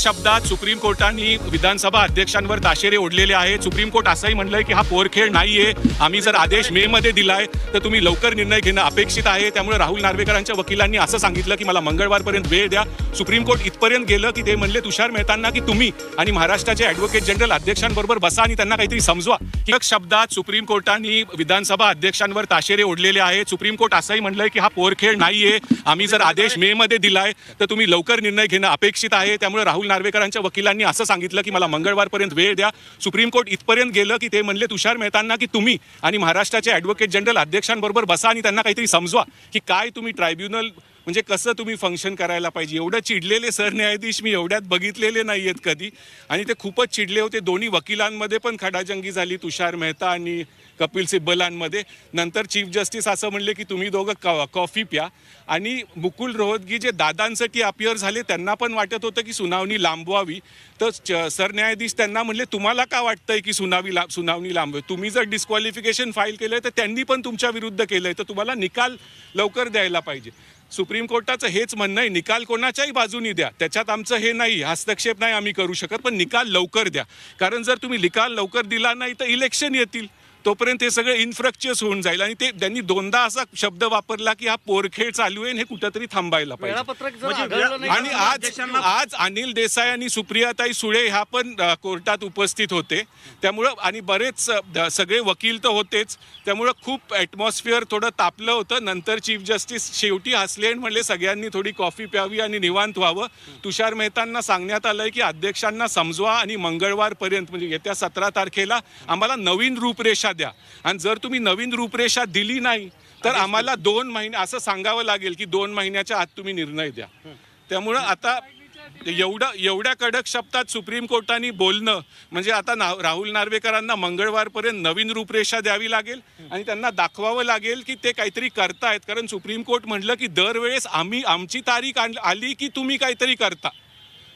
शब्दात सुप्रीम कोर्टाने विधानसभा अध्यक्षांवर ताशेरे ओढलेले आहेत सुप्रीम कोर्ट असंही म्हणलंय की हा पोरखेळ नाहीये आम्ही जर आदेश मे मध्ये दिलाय तर तुम्ही लवकर निर्णय घेणं अपेक्षित आहे त्यामुळे राहुल नार्वेकरांच्या वकिलांनी असं सांगितलं की मला मंगळवारपर्यंत वेळ द्या सुप्रीम कोर्ट इथपर्यंत गेलं की ते म्हणले तुषार मेहतांना की तुम्ही आणि महाराष्ट्राचे ॲडव्होकेट जनरल अध्यक्षांबरोबर बसा आणि त्यांना काहीतरी समजवा शब्दात सुप्रीम कोर्टाने विधानसभा अध्यक्षांवर ताशेरे ओढलेले आहेत सुप्रीम कोर्ट असंही म्हणलंय की हा पोरखेळ नाहीये आम्ही जर आदेश मे मध्ये दिलाय तर तुम्ही लवकर निर्णय घेणं अपेक्षित आहे त्यामुळे राहुल नार्वेकरांच्या वकिलांनी असं सांगितलं की मला मंगळवारपर्यंत वेळ द्या सुप्रीम कोर्ट इथपर्यंत गेलं की ते म्हणले तुषार मेहतांना की तुम्ही आणि महाराष्ट्राचे ॲडव्होकेट जनरल अध्यक्षांबरोबर बसा आणि त्यांना काहीतरी समजवा की काय तुम्ही ट्रायब्युनल म्हणजे कसं तुम्ही फंक्शन करायला पाहिजे एवढं चिडलेले सरन्यायाधीश मी एवढ्यात बघितलेले नाही आहेत कधी आणि ते खूपच चिडले होते दोन्ही वकिलांमध्ये पण खडाजंगी झाली तुषार मेहता आणि कपिल सिब्बलांमध्ये नंतर चीफ जस्टिस असं म्हणले की तुम्ही दोघं क कॉफी प्या आणि मुकुल रोहतगी जे दादांसाठी अपियर झाले त्यांना पण वाटत होतं की सुनावणी लांबवावी तर सरन्यायाधीश त्यांना म्हणले तुम्हाला का वाटतंय की सुनावी ला सुनावणी लांबवी तुम्ही जर डिस्क्वालिफिकेशन फाईल केलं तर त्यांनी पण तुमच्या विरुद्ध केलं आहे तर तुम्हाला निकाल लवकर द्यायला पाहिजे सुप्रीम कोर्टाचं हेच म्हणणं आहे निकाल कोणाच्याही बाजूनी द्या त्याच्यात आमचं हे नाही हस्तक्षेप नाही आम्ही करू शकत पण निकाल लवकर द्या कारण जर तुम्ही निकाल लवकर दिला नाही तर इलेक्शन येतील तोपर्यंत हे सगळं इन्फ्रक्चर्स होऊन जाईल आणि ते त्यांनी दोनदा असा शब्द वापरला की हा पोरखेळ चालू आहे हे कुठेतरी थांबायला पाहिजे म्हणजे आणि आज आज अनिल देसाई आणि सुप्रियाताई सुळे ह्या पण कोर्टात उपस्थित होते त्यामुळं आणि बरेच सगळे वकील तर होतेच त्यामुळं खूप ॲटमॉस्फिअर थोडं तापलं होतं नंतर चीफ जस्टिस शेवटी हसले म्हणले सगळ्यांनी थोडी कॉफी प्यावी आणि निवांत व्हावं तुषार मेहतांना सांगण्यात आलंय की अध्यक्षांना समजवा आणि मंगळवारपर्यंत म्हणजे येत्या सतरा तारखेला आम्हाला नवीन रूपरेषा रूपरेषा द्या आणि जर तुम्ही नवीन रूपरेषा दिली नाही तर आम्हाला दोन महिने असं सांगावं लागेल की दोन महिन्याच्या आत तुम्ही निर्णय द्या त्यामुळं आता एवढा एवढ्या कडक शब्दात सुप्रीम कोर्टाने बोलणं म्हणजे आता ना राहुल नार्वेकरांना मंगळवारपर्यंत नवीन रूपरेषा द्यावी लागेल आणि त्यांना दाखवावं लागेल की ते काहीतरी करतायत कारण सुप्रीम कोर्ट म्हटलं की दरवेळेस आम्ही आमची तारीख आली की तुम्ही काहीतरी करता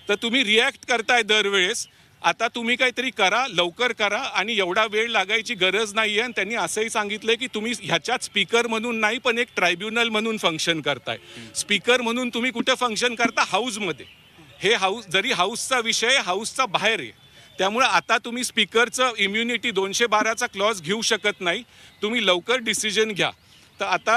तर तुम्ही रिॲक्ट करताय दरवेळेस आता तुम्ही काहीतरी करा लवकर करा आणि एवढा वेळ लागायची गरज नाही आहे आणि त्यांनी असंही सांगितलं की तुम्ही ह्याच्यात स्पीकर म्हणून नाही पण एक ट्रायब्युनल म्हणून फंक्शन करताय स्पीकर म्हणून तुम्ही कुठं फंक्शन करता हाऊसमध्ये हे हाऊस जरी हाऊसचा विषय हाऊसचा बाहेर आहे त्यामुळे आता तुम्ही स्पीकरचं इम्युनिटी दोनशे बाराचा क्लॉज घेऊ शकत नाही तुम्ही लवकर डिसिजन घ्या तर आता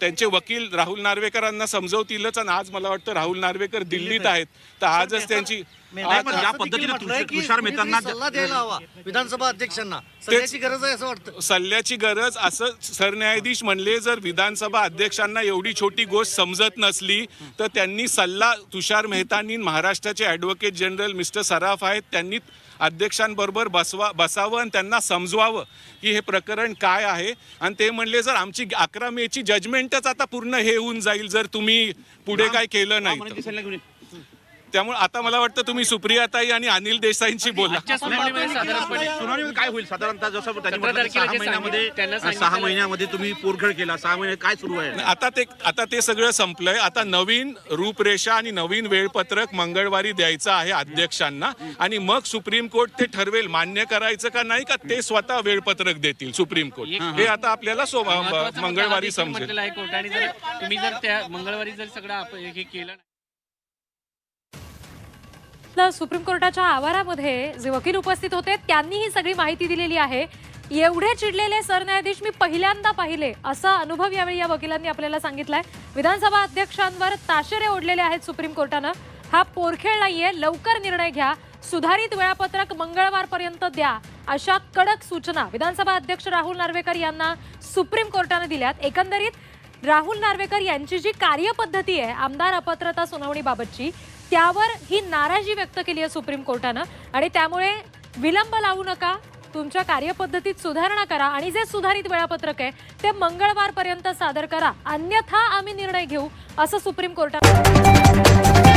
त्यांचे वकील राहुल नार्वेकरांना समजवतीलच आणि आज मला वाटतं राहुल नार्वेकर दिल्लीत आहेत तर आजच त्यांची सल्ल्याची गरज असं सरन्यायाधीश म्हणले जर विधानसभा अध्यक्षांना एवढी छोटी गोष्ट समजत नसली तर त्यांनी सल्ला तुषार मेहतांनी महाराष्ट्राचे ऍडव्होकेट जनरल मिस्टर सराफ आहेत त्यांनी अध्यक्षांबरोबर बसवा बसावं आणि त्यांना समजवावं की हे प्रकरण काय आहे आणि ते म्हणले जर आमची अकरा मेची जजमेंटच आता पूर्ण हे होऊन जाईल जर तुम्ही पुढे काय केलं नाही त्यामुळे आता मला वाटतं तुम्ही सुप्रियाताई आणि अनिल देसाईंशी बोला सुनावणी काय होईल साधारणतः जसं महिन्यामध्ये सहा महिन्यामध्ये तुम्ही पोरखड केला सहा महिने काय सुरू आहे आता ते आता ते सगळं संपलंय आता नवीन रूपरेषा आणि नवीन वेळपत्रक मंगळवारी द्यायचं आहे अध्यक्षांना आणि मग सुप्रीम कोर्ट ते ठरवेल मान्य करायचं का नाही का ते स्वतः वेळपत्रक देतील सुप्रीम कोर्ट हे आता आपल्याला मंगळवारी समजेल कोर्टाने जर तुम्ही जर त्या मंगळवारी जर सगळं हे केलं त्यातलं सुप्रीम कोर्टाच्या आवारामध्ये जे वकील उपस्थित होते त्यांनी ही सगळी माहिती दिलेली आहे एवढे चिडलेले सरन्यायाधीश मी पहिल्यांदा पाहिले असा अनुभव यावेळी या वकिलांनी आपल्याला सांगितलाय विधानसभा अध्यक्षांवर ताशेरे ओढलेले आहेत सुप्रीम कोर्टानं हा पोरखेळ नाहीये लवकर निर्णय घ्या सुधारित वेळापत्रक मंगळवारपर्यंत द्या अशा कडक सूचना विधानसभा अध्यक्ष राहुल नार्वेकर यांना सुप्रीम कोर्टानं दिल्यात एकंदरीत राहुल नार्वेकर यांची जी कार्यपद्धती आहे आमदार अपात्रता सुनावणीबाबतची त्यावर ही नाराजी व्यक्त केली आहे सुप्रीम कोर्टानं आणि त्यामुळे विलंब लावू नका तुमच्या कार्यपद्धतीत सुधारणा करा आणि जे सुधारित वेळापत्रक आहे ते मंगळवारपर्यंत सादर करा अन्यथा आम्ही निर्णय घेऊ असं सुप्रीम कोर्टानं